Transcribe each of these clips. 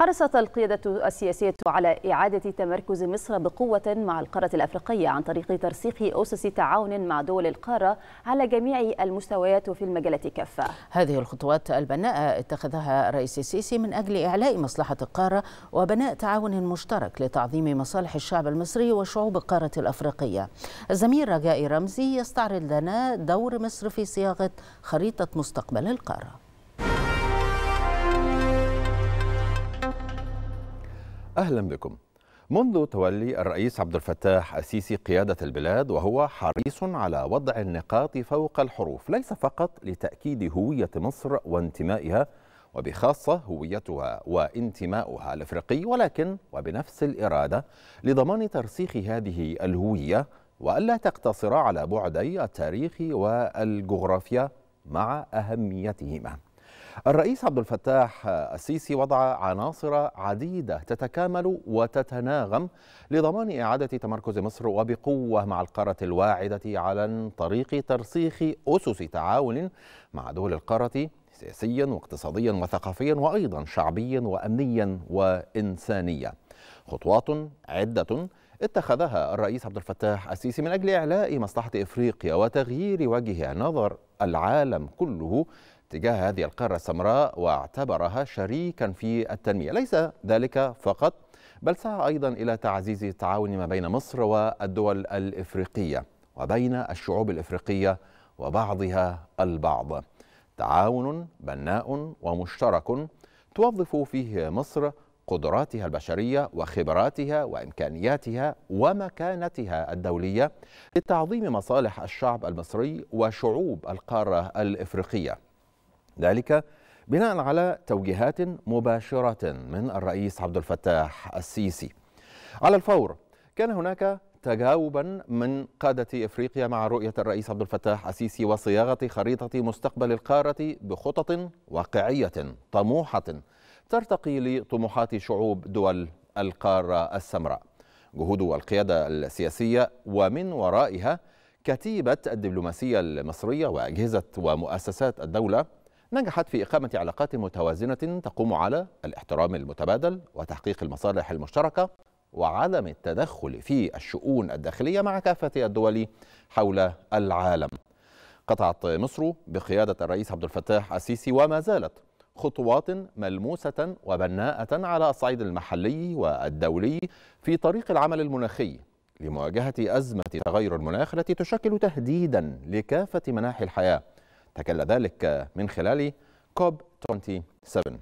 حرصت القيادة السياسية على إعادة تمركز مصر بقوة مع القارة الأفريقية عن طريق ترسيخ أسس تعاون مع دول القارة على جميع المستويات في المجالات كافة هذه الخطوات البناءة اتخذها الرئيس السيسي من أجل إعلاء مصلحة القارة وبناء تعاون مشترك لتعظيم مصالح الشعب المصري وشعوب القارة الأفريقية الزميل رجاء رمزي يستعرض لنا دور مصر في صياغة خريطة مستقبل القارة أهلا بكم منذ تولي الرئيس عبد الفتاح السيسي قيادة البلاد وهو حريص على وضع النقاط فوق الحروف ليس فقط لتأكيد هوية مصر وانتمائها وبخاصة هويتها وانتمائها الافريقي ولكن وبنفس الإرادة لضمان ترسيخ هذه الهوية وألا تقتصر على بعدي التاريخ والجغرافيا مع أهميتهما الرئيس عبد الفتاح السيسي وضع عناصر عديدة تتكامل وتتناغم لضمان إعادة تمركز مصر وبقوة مع القارة الواعدة على طريق ترسيخ أسس تعاون مع دول القارة سياسيا واقتصاديا وثقافيا وأيضا شعبيا وأمنيا وإنسانيا خطوات عدة اتخذها الرئيس عبد الفتاح السيسي من أجل إعلاء مصلحة إفريقيا وتغيير وجه نظر العالم كله تجاه هذه القارة السمراء واعتبرها شريكا في التنمية ليس ذلك فقط بل سعى أيضا إلى تعزيز التعاون ما بين مصر والدول الإفريقية وبين الشعوب الإفريقية وبعضها البعض تعاون بناء ومشترك توظف فيه مصر قدراتها البشرية وخبراتها وإمكانياتها ومكانتها الدولية لتعظيم مصالح الشعب المصري وشعوب القارة الإفريقية ذلك بناء على توجيهات مباشرة من الرئيس عبد الفتاح السيسي على الفور كان هناك تجاوبا من قادة إفريقيا مع رؤية الرئيس عبد الفتاح السيسي وصياغة خريطة مستقبل القارة بخطط واقعية طموحة ترتقي لطموحات شعوب دول القارة السمراء جهود القيادة السياسية ومن ورائها كتيبة الدبلوماسية المصرية وأجهزة ومؤسسات الدولة نجحت في إقامة علاقات متوازنة تقوم على الاحترام المتبادل وتحقيق المصالح المشتركة وعدم التدخل في الشؤون الداخلية مع كافة الدول حول العالم قطعت مصر بقيادة الرئيس عبد الفتاح السيسي وما زالت خطوات ملموسة وبناءة على الصعيد المحلي والدولي في طريق العمل المناخي لمواجهة أزمة تغير المناخ التي تشكل تهديدا لكافة مناحي الحياة تجلى ذلك من خلال كوب 27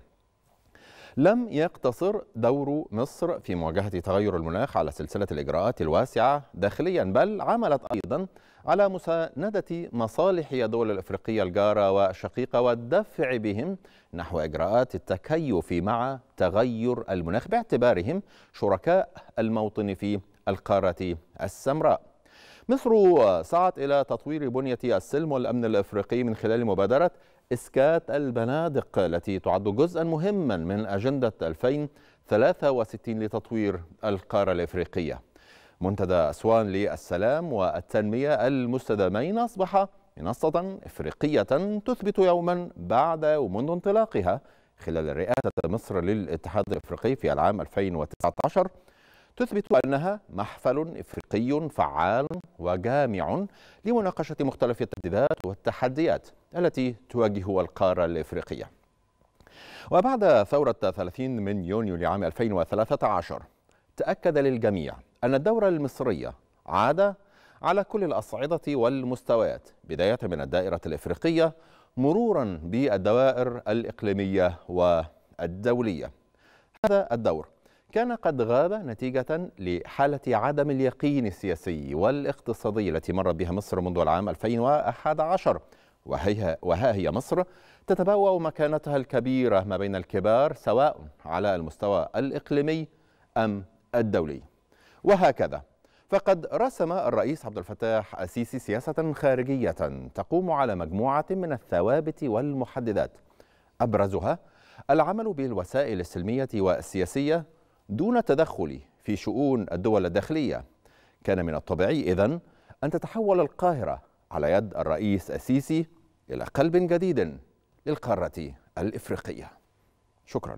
لم يقتصر دور مصر في مواجهة تغير المناخ على سلسلة الإجراءات الواسعة داخليا بل عملت أيضا على مساندة مصالح الدول الإفريقية الجارة والشقيقة والدفع بهم نحو إجراءات التكيف مع تغير المناخ باعتبارهم شركاء الموطن في القارة السمراء مصر سعت إلى تطوير بنية السلم والأمن الإفريقي من خلال مبادرة إسكات البنادق التي تعد جزءا مهما من أجندة 2063 لتطوير القارة الإفريقية منتدى أسوان للسلام والتنمية المستدامين أصبح منصة إفريقية تثبت يوما بعد ومنذ انطلاقها خلال رئاسة مصر للاتحاد الإفريقي في العام 2019 تثبت أنها محفل إفريقي فعال وجامع لمناقشة مختلف التهديدات والتحديات التي تواجه القارة الإفريقية وبعد ثورة 30 من يونيو لعام 2013 تأكد للجميع أن الدورة المصرية عاد على كل الأصعدة والمستويات بداية من الدائرة الإفريقية مرورا بالدوائر الإقليمية والدولية هذا الدور كان قد غاب نتيجة لحالة عدم اليقين السياسي والاقتصادي التي مرت بها مصر منذ العام 2011 وها هي مصر تتبوأ مكانتها الكبيرة ما بين الكبار سواء على المستوى الإقليمي أم الدولي وهكذا فقد رسم الرئيس عبد الفتاح السيسي سياسة خارجية تقوم على مجموعة من الثوابت والمحددات أبرزها العمل بالوسائل السلمية والسياسية دون التدخل في شؤون الدول الداخلية كان من الطبيعي إذن أن تتحول القاهرة على يد الرئيس السيسي إلى قلب جديد للقارة الإفريقية شكرا